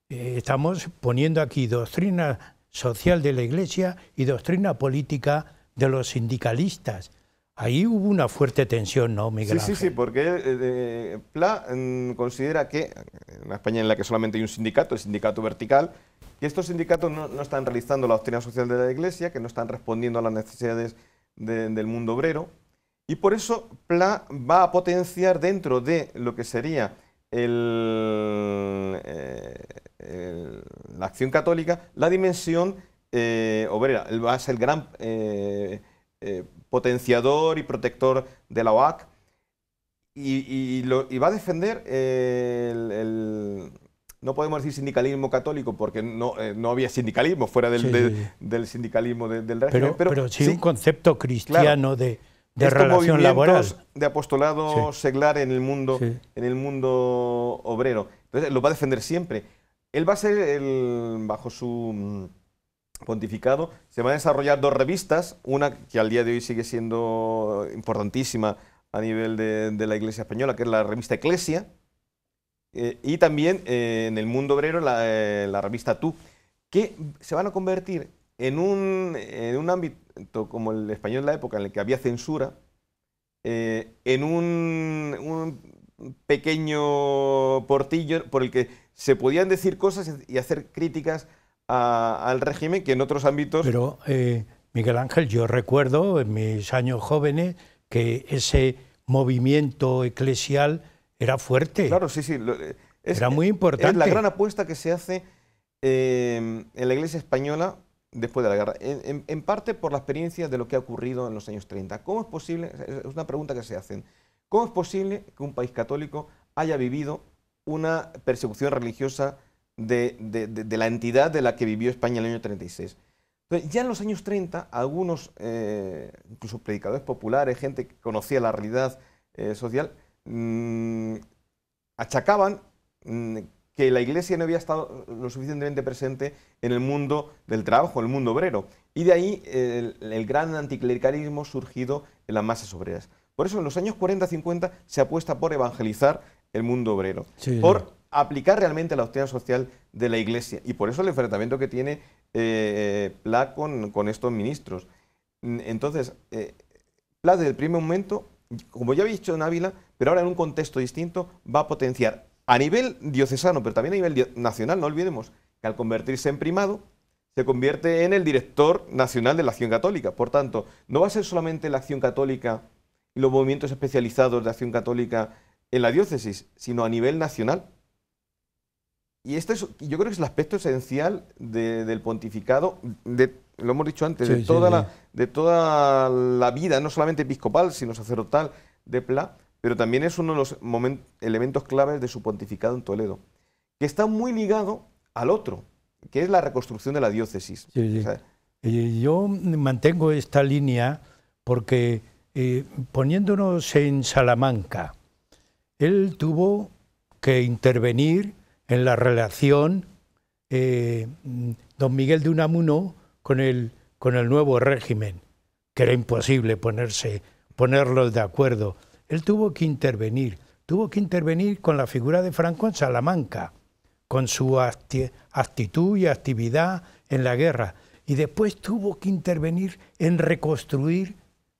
eh, estamos poniendo aquí doctrina social de la Iglesia y doctrina política de los sindicalistas. Ahí hubo una fuerte tensión, ¿no, Miguel? Sí, sí, sí, porque eh, eh, Pla mm, considera que, en una España en la que solamente hay un sindicato, el sindicato vertical, que estos sindicatos no, están realizando la doctrina social de la Iglesia, que no están respondiendo a las necesidades del mundo obrero, y por eso Pla va a potenciar dentro de lo que sería eh, la acción católica la dimensión eh, obrera. Él va a ser el gran eh, potenciador y protector de la OAC y, va a defender el, no podemos decir sindicalismo católico porque no, había sindicalismo fuera del, sindicalismo del régimen. Pero, pero, sí, un concepto cristiano de, de estos laboral. de apostolado seglar en el mundo, en el mundo obrero. Entonces lo va a defender siempre. Él va a ser el, bajo su mm, pontificado se van a desarrollar dos revistas, una que al día de hoy sigue siendo importantísima a nivel de, la Iglesia española, que es la revista Eclesia, eh, y también eh, en el mundo obrero la, eh, la revista Tú, que se van a convertir en un, en un ámbito como el español de la época, en el que había censura, eh, en un, pequeño portillo por el que se podían decir cosas y hacer críticas al régimen que en otros ámbitos... Pero, eh, Miguel Ángel, yo recuerdo en mis años jóvenes que ese movimiento eclesial era fuerte. Claro, sí, sí. Eh, era muy importante. Es la gran apuesta que se hace en la Iglesia española después de la guerra, en, parte por la experiencia de lo que ha ocurrido en los años 30. ¿Cómo es posible, es una pregunta que se hacen, cómo es posible que un país católico haya vivido una persecución religiosa de, la entidad de la que vivió España en el año 36? Entonces, ya en los años 30, algunos, eh, incluso predicadores populares, gente que conocía la realidad eh, social, mm, achacaban mm, la Iglesia no había estado lo suficientemente presente en el mundo del trabajo, en el mundo obrero. Y de ahí el, gran anticlericalismo surgido en las masas obreras. Por eso en los años 40-50 se apuesta por evangelizar el mundo obrero, por aplicar realmente la doctrina social de la Iglesia. Y por eso el enfrentamiento que tiene eh, con, estos ministros. Entonces, eh, Pla desde el primer momento, como ya he dicho en Ávila, pero ahora en un contexto distinto, va a potenciar a nivel diocesano, pero también a nivel nacional, no olvidemos que al convertirse en primado, se convierte en el director nacional de la acción católica. Por tanto, no va a ser solamente la acción católica y los movimientos especializados de acción católica en la diócesis, sino a nivel nacional. Y este es, yo creo que es el aspecto esencial del pontificado, de, lo hemos dicho antes, de, toda La, de toda la vida, no solamente episcopal, sino sacerdotal de PLA, pero también es uno de los elementos claves de su pontificado en Toledo, que está muy ligado al otro, que es la reconstrucción de la diócesis. yo mantengo esta línea porque eh, poniéndonos en Salamanca, él tuvo que intervenir en la relación eh, don Miguel de Unamuno con el, con el nuevo régimen, que era imposible ponerse, ponerlos de acuerdo él tuvo que intervenir, tuvo que intervenir con la figura de Franco en Salamanca, con su actitud y actividad en la guerra, y después tuvo que intervenir en reconstruir,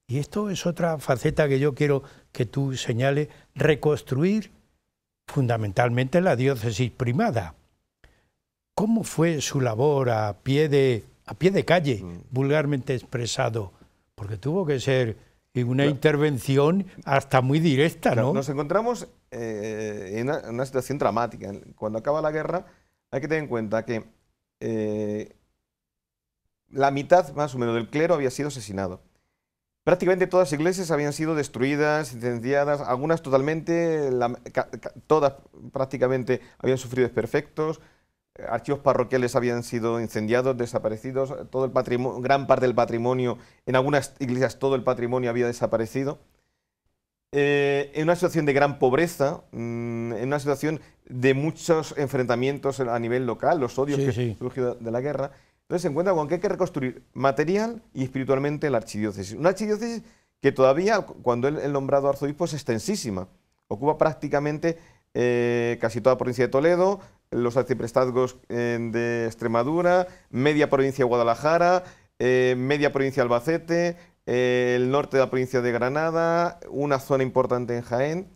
y esto es otra faceta que yo quiero que tú señales, reconstruir fundamentalmente la diócesis primada. ¿Cómo fue su labor a pie de, a pie de calle, mm. vulgarmente expresado? Porque tuvo que ser en una intervención hasta muy directa, ¿no? Nos encontramos eh, en, una, situación dramática. Cuando acaba la guerra, hay que tener en cuenta que eh, la mitad más o menos del clero había sido asesinado. Prácticamente todas las iglesias habían sido destruidas, incendiadas, algunas totalmente, todas prácticamente habían sufrido desperfectos, archivos parroquiales habían sido incendiados, desaparecidos, todo el patrimonio, gran parte del patrimonio, en algunas iglesias todo el patrimonio había desaparecido. Eh, en una situación de gran pobreza, mm, en una situación de muchos enfrentamientos a nivel local, los odios que sí. de la guerra. Entonces se encuentra con que hay que reconstruir material y espiritualmente la archidiócesis. Una archidiócesis que todavía, cuando él nombrado arzobispo, es extensísima. Ocupa prácticamente eh, casi toda la provincia de Toledo, los arciprestazgos eh, de Extremadura, media provincia de Guadalajara, eh, media provincia de Albacete, eh, el norte de la provincia de Granada, una zona importante en Jaén.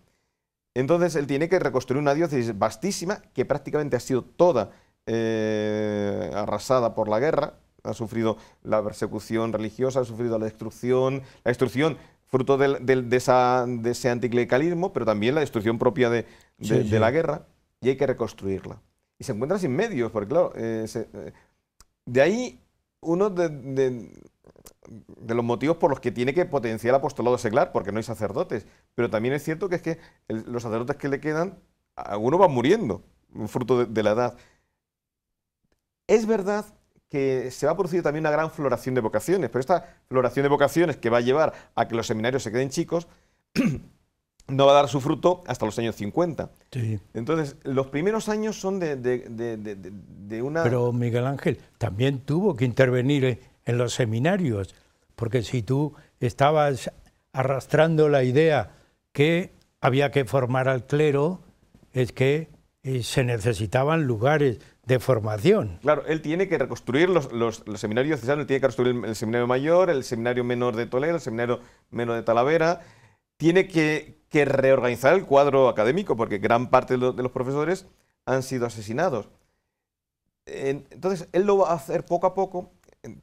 Entonces él tiene que reconstruir una diócesis vastísima que prácticamente ha sido toda arrasada por la guerra, ha sufrido la persecución religiosa, ha sufrido la destrucción, la destrucción fruto de, ese anticlericalismo, pero también la destrucción propia de, de la guerra y hay que reconstruirla. Y se encuentra sin medios, porque claro, eh, eh, de ahí uno de, los motivos por los que tiene que potenciar el apostolado seglar, porque no hay sacerdotes. Pero también es cierto que es que los sacerdotes que le quedan, algunos van muriendo, fruto de, de la edad. Es verdad que se va a producir también una gran floración de vocaciones, pero esta floración de vocaciones que va a llevar a que los seminarios se queden chicos no va a dar su fruto hasta los años 50. Entonces, los primeros años son de, de, una... Pero Miguel Ángel también tuvo que intervenir en los seminarios, porque si tú estabas arrastrando la idea que había que formar al clero, es que eh, se necesitaban lugares de formación. Claro, él tiene que reconstruir los, seminarios tiene que reconstruir el seminario mayor, el seminario menor de Toledo, el seminario menor de Talavera, tiene que, reorganizar el cuadro académico porque gran parte de los, profesores han sido asesinados. Entonces, él lo va a hacer poco a poco.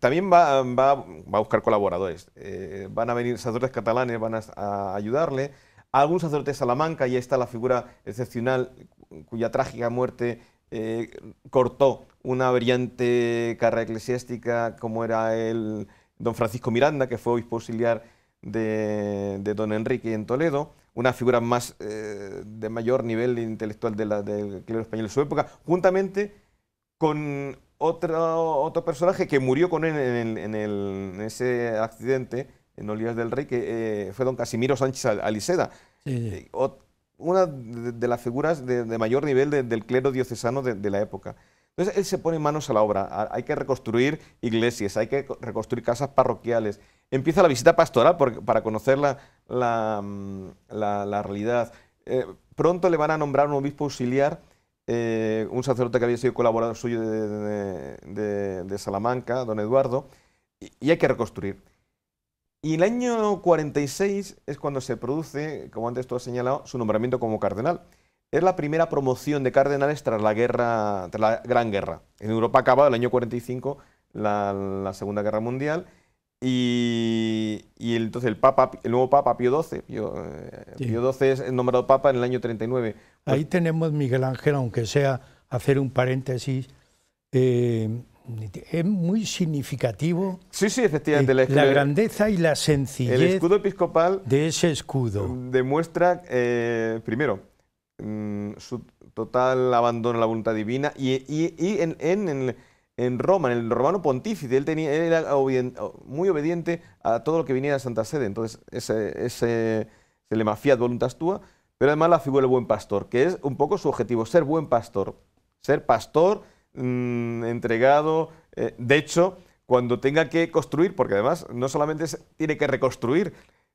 También va, a buscar colaboradores. Eh, van a venir sacerdotes catalanes, van a, ayudarle. Algún sacerdote de Salamanca, y ahí está la figura excepcional cuya trágica muerte eh, cortó una brillante carrera eclesiástica como era el don Francisco Miranda, que fue obispo auxiliar de, don Enrique en Toledo, una figura más eh, de mayor nivel intelectual del clero español de su época, juntamente con otro, otro personaje que murió con él en, ese accidente en Olías del Rey, que eh, fue don Casimiro Sánchez Aliseda. Eh, una de, las figuras de, mayor nivel del clero diocesano de, la época. Entonces él se pone manos a la obra. hay que reconstruir iglesias, hay que reconstruir casas parroquiales, empieza la visita pastoral para conocer la, mm, realidad. Eh, pronto le van a nombrar un obispo auxiliar, eh, un sacerdote que había sido colaborador suyo de, Salamanca, don Eduardo, y, hay que reconstruir. Y el año 46 es cuando se produce, como antes tú has señalado, su nombramiento como cardenal. Es la primera promoción de cardenales tras la, guerra, la Gran Guerra. En Europa acaba el año 45 la Segunda Guerra Mundial y, entonces el Papa, el nuevo Papa, Pío XII, Pío, XII eh, es nombrado Papa en el año 39. Ahí tenemos, Miguel Ángel, aunque sea hacer un paréntesis, eh, es muy significativo. Sí, sí, efectivamente. Eh, la, grandeza y la sencillez. El escudo episcopal. De ese escudo. Demuestra, primero, mm, su total abandono a la voluntad divina y, en, el en Roma, en el romano pontífice, él, tenía, era muy obediente a todo lo que venía de Santa Sede, entonces ese, se le de voluntas tua, pero además la figura del buen pastor, que es un poco su objetivo, ser buen pastor, ser pastor mm, entregado, eh, de hecho, cuando tenga que construir, porque además no solamente tiene que reconstruir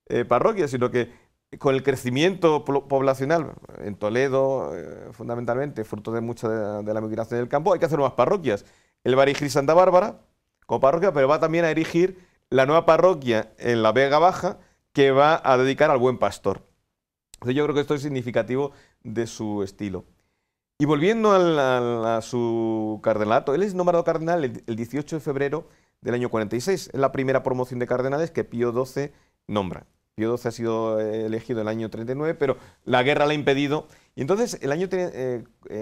eh, parroquias, sino que con el crecimiento poblacional en Toledo, eh, fundamentalmente, fruto de mucha de, de, la migración del campo, hay que hacer más parroquias. El va Santa Bárbara como parroquia, pero va también a erigir la nueva parroquia en la Vega Baja que va a dedicar al buen pastor. Entonces yo creo que esto es significativo de su estilo. Y volviendo a, su cardenalato, él es nombrado cardenal el, 18 de febrero del año 46. Es la primera promoción de cardenales que Pío XII nombra. Pío XII ha sido eh, elegido en el año 39, pero la guerra le ha impedido. Y entonces, el año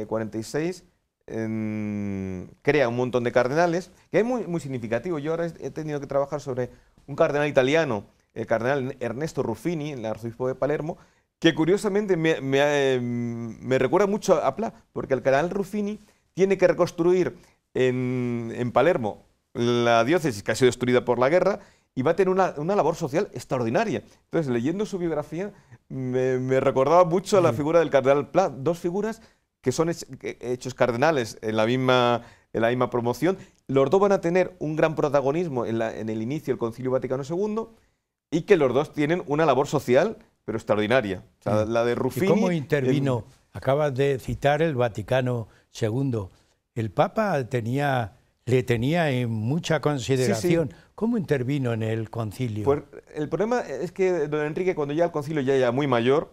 46, crea un montón de cardenales, que es muy, muy significativo. Yo ahora he tenido que trabajar sobre un cardenal italiano, el cardenal Ernesto Ruffini, el arzobispo de Palermo, que curiosamente me, me, em, me recuerda mucho a Pla, porque el cardenal Ruffini tiene que reconstruir en, en, Palermo la diócesis que ha sido destruida por la guerra y va a tener una, una labor social extraordinaria. Entonces, leyendo su biografía, me, me recordaba mucho a la figura del cardenal Pla, dos figuras que son hechos cardenales en la misma, en la misma promoción. Los dos van a tener un gran protagonismo en, el inicio del Concilio Vaticano II y que los dos tienen una labor social, pero extraordinaria. Mm. la de Rufino. cómo intervino? acaba Acabas de citar el Vaticano II. El Papa tenía, le tenía en mucha consideración. ¿Cómo intervino en el concilio? Pues, el problema es que don Enrique, cuando ya el concilio ya era muy mayor,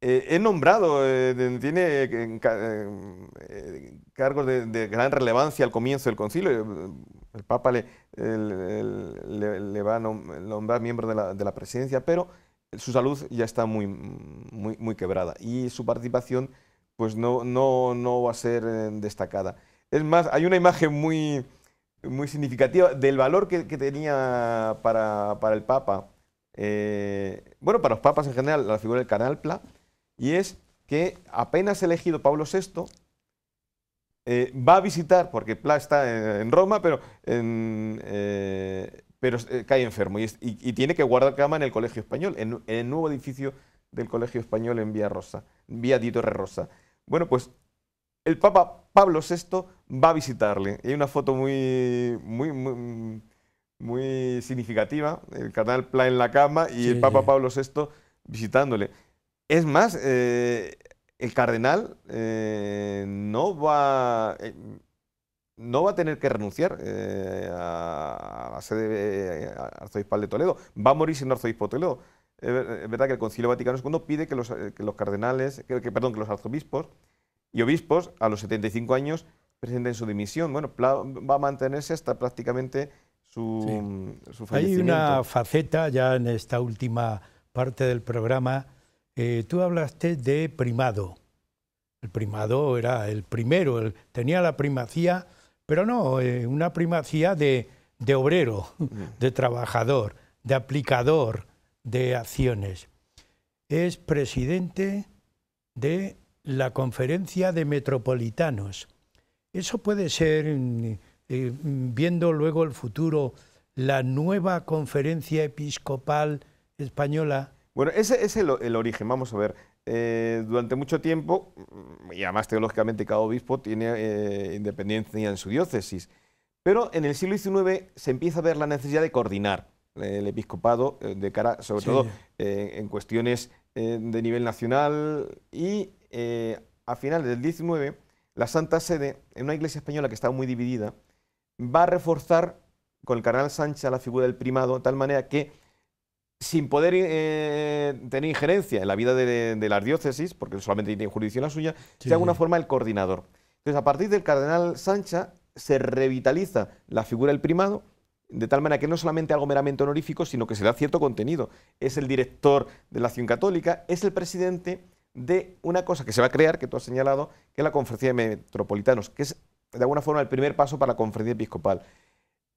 eh, he nombrado, eh, tiene eh, eh, cargos de, gran relevancia al comienzo del concilio. El Papa le, va a nombrar miembro de la, presidencia, pero su salud ya está muy, muy, muy quebrada y su participación pues no, va a ser destacada. Es más, hay una imagen muy, muy significativa del valor que, tenía para, el Papa, bueno, para los papas en general, la figura del canal Pla, y es que apenas elegido Pablo VI eh, va a visitar, porque Pla está en, Roma, pero, eh, eh, cae enfermo y, tiene que guardar cama en el Colegio Español, en, el nuevo edificio del Colegio Español en Vía Rosa, Vía Torre Rosa. Bueno, pues el Papa Pablo VI va a visitarle. Hay una foto muy, muy, muy, significativa, el canal Pla en la cama y el Papa Pablo VI visitándole. Es más, eh, el cardenal eh, no, va, eh, no va a tener que renunciar a, sede arzobispal de Toledo. Va a morir siendo arzobispo de Toledo. Es verdad que el Concilio Vaticano II pide que los, cardenales, que, perdón, que los arzobispos y obispos a los 75 años presenten su dimisión. Bueno, va a mantenerse hasta prácticamente su, sí. Hay una faceta ya en esta última parte del programa eh, tú hablaste de primado. El primado era el primero, tenía la primacía, pero no, eh, una primacía de, obrero, mm. de trabajador, de aplicador de acciones. Es presidente de la Conferencia de Metropolitanos. Eso puede ser, mm, eh, mm, viendo luego el futuro, la nueva conferencia episcopal española bueno, ese es el, origen, vamos a ver. Eh, durante mucho tiempo, mm, y además teológicamente cada obispo tiene eh, independencia en su diócesis, pero en el siglo XIX se empieza a ver la necesidad de coordinar eh, el episcopado de cara, sobre todo, en cuestiones de nivel nacional y a finales del XIX la Santa Sede, en una iglesia española que estaba muy dividida, va a reforzar con el cardenal Sánchez la figura del primado de tal manera que sin poder eh, tener injerencia en la vida de, de, las diócesis, porque solamente tiene jurisdicción la suya, de alguna forma el coordinador. Entonces, a partir del cardenal Sancha se revitaliza la figura del primado, de tal manera que no solamente algo meramente honorífico, sino que se da cierto contenido. Es el director de la acción católica, es el presidente de una cosa que se va a crear, que tú has señalado, que es la Conferencia de Metropolitanos, que es de alguna forma el primer paso para la Conferencia Episcopal.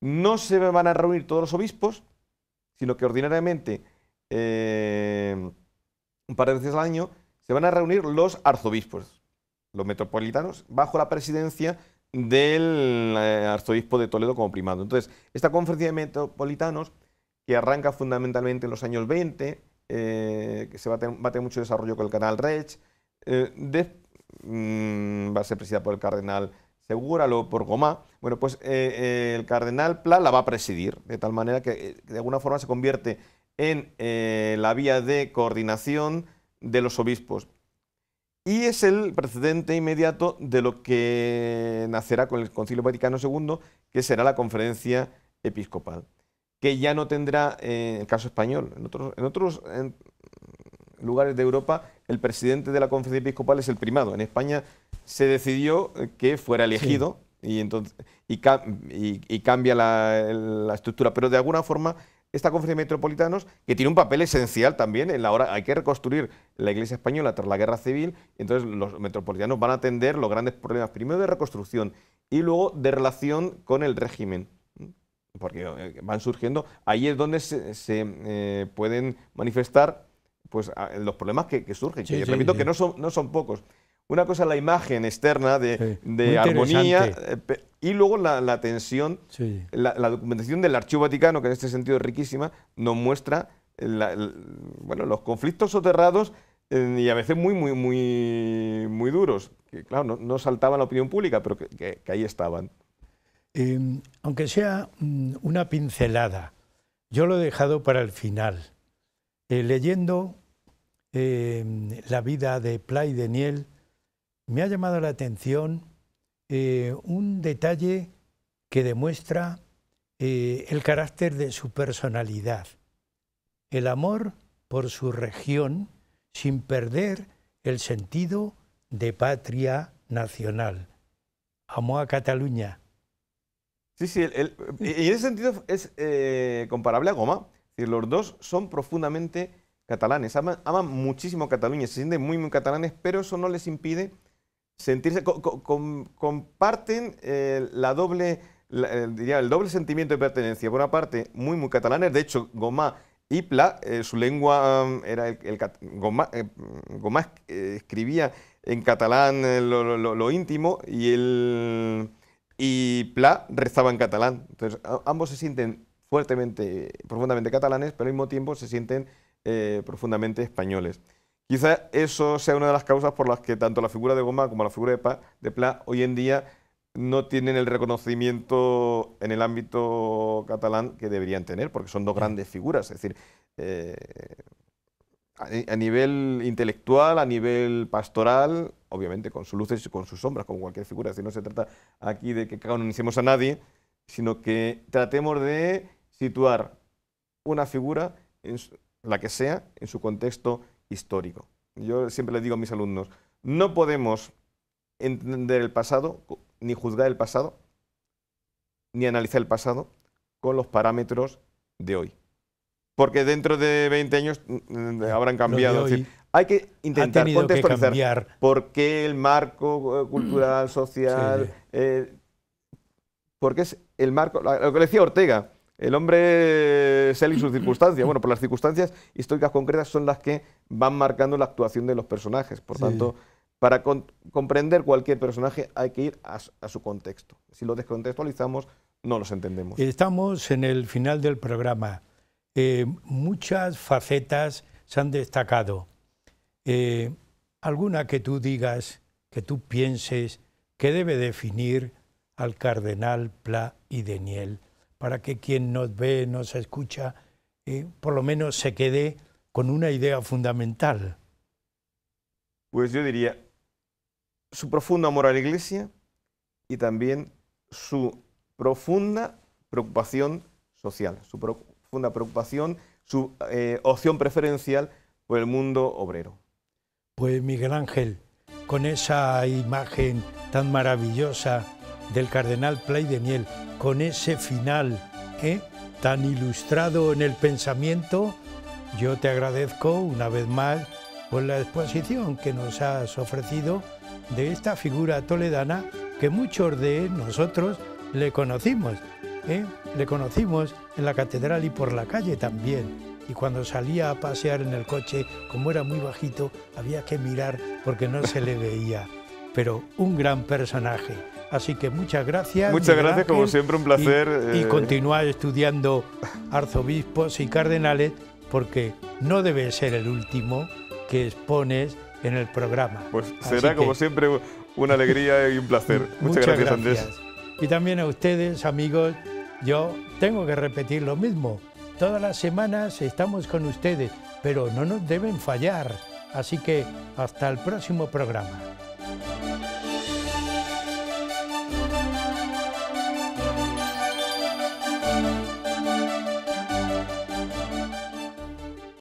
No se van a reunir todos los obispos, sino que ordinariamente eh, un par de veces al año se van a reunir los arzobispos, los metropolitanos, bajo la presidencia del eh, arzobispo de Toledo como primado. Entonces, esta conferencia de metropolitanos, que arranca fundamentalmente en los años 20, eh, que se va a, tener, mucho desarrollo con el canal Rech, mm, va a ser presidida por el cardenal Segúralo por goma. bueno, pues eh, eh, el cardenal Pla la va a presidir, de tal manera que eh, de alguna forma se convierte en la vía de coordinación de los obispos. Y es el precedente inmediato de lo que nacerá con el Concilio Vaticano II, que será la conferencia episcopal, que ya no tendrá, en el caso español, en otros, lugares de Europa, el presidente de la conferencia episcopal es el primado. En España se decidió que fuera elegido y, entonces, y, cambia la, estructura. Pero de alguna forma, esta conferencia de metropolitanos, que tiene un papel esencial también, en la hora, hay que reconstruir la iglesia española tras la guerra civil, entonces los metropolitanos van a atender los grandes problemas, primero de reconstrucción y luego de relación con el régimen porque eh, van surgiendo, ahí es donde se, eh, pueden manifestar pues, los problemas que, surgen. que yo repito que no son, no son pocos. Una cosa es la imagen externa de, armonía eh, y luego la, tensión, la, documentación del Archivo Vaticano, que en este sentido es riquísima, nos muestra bueno, los conflictos soterrados eh, y a veces muy, muy, muy, muy duros, que claro, no, saltaba la opinión pública, pero que, ahí estaban. Em, aunque sea mm, una pincelada, yo lo he dejado para el final. Eh, leyendo em, la vida de Play Daniel, me ha llamado la atención eh, un detalle que demuestra eh, el carácter de su personalidad. El amor por su región sin perder el sentido de patria nacional. Amó a Cataluña. Sí, sí, y en ese sentido es eh, comparable a Goma. los dos son profundamente catalanes, aman, muchísimo Cataluña, se sienten muy, muy catalanes, pero eso no les impide sentirse, comparten eh, la doble, eh, diría, el doble sentimiento de pertenencia. Por una parte, muy, muy catalanes, de hecho, Goma y Pla, eh, su lengua mm, era el, el Gomá, mm, escribía en catalán lo, íntimo y, el, y Pla rezaba en catalán. Entonces, ambos se sienten fuertemente, profundamente catalanes, pero al mismo tiempo se sienten profundamente españoles. Quizás eso sea una de las causas por las que tanto la figura de goma como la figura de, pla hoy en día no tienen el reconocimiento en el ámbito catalán que deberían tener, porque son dos grandes figuras. Es decir, eh, a, nivel intelectual, a nivel pastoral, obviamente con sus luces y con sus sombras, como cualquier figura. Es decir, no se trata aquí de que canonicemos a nadie, sino que tratemos de situar una figura, la que sea, en su contexto histórico. Yo siempre le digo a mis alumnos, no podemos entender el pasado, ni juzgar el pasado, ni analizar el pasado con los parámetros de hoy. Porque dentro de 20 años mm, mm, habrán cambiado. hay que intentar contextualizar por qué el marco eh, cultural, social, eh, porque es el marco, lo que decía Ortega, el hombre es él y sus circunstancias. Bueno, por las circunstancias históricas concretas son las que van marcando la actuación de los personajes. Por tanto, para comprender cualquier personaje hay que ir a, su contexto. Si lo descontextualizamos, no los entendemos. Estamos en el final del programa. Eh, muchas facetas se han destacado. Eh, ¿Alguna que tú digas, que tú pienses, que debe definir al cardenal Pla y Daniel? para que quien nos ve, nos escucha, eh, por lo menos se quede con una idea fundamental? Pues yo diría su profundo amor a la Iglesia y también su profunda preocupación social, su profunda preocupación, su eh, opción preferencial por el mundo obrero. Pues Miguel Ángel, con esa imagen tan maravillosa, del cardenal Play de Miel, con ese final ¿eh? tan ilustrado en el pensamiento, yo te agradezco una vez más por pues, la exposición que nos has ofrecido de esta figura toledana que muchos de nosotros le conocimos. ¿eh? Le conocimos en la catedral y por la calle también. Y cuando salía a pasear en el coche, como era muy bajito, había que mirar porque no se le veía. Pero un gran personaje. Así que muchas gracias. Muchas gracias, como siempre, un placer. Y, eh, continuar estudiando arzobispos y cardenales, porque no debe ser el último que expones en el programa. Pues será, como siempre, una alegría y un placer. Muchas, gracias, gracias, Andrés. Y también a ustedes, amigos, yo tengo que repetir lo mismo. Todas las semanas estamos con ustedes, pero no nos deben fallar. Así que hasta el próximo programa.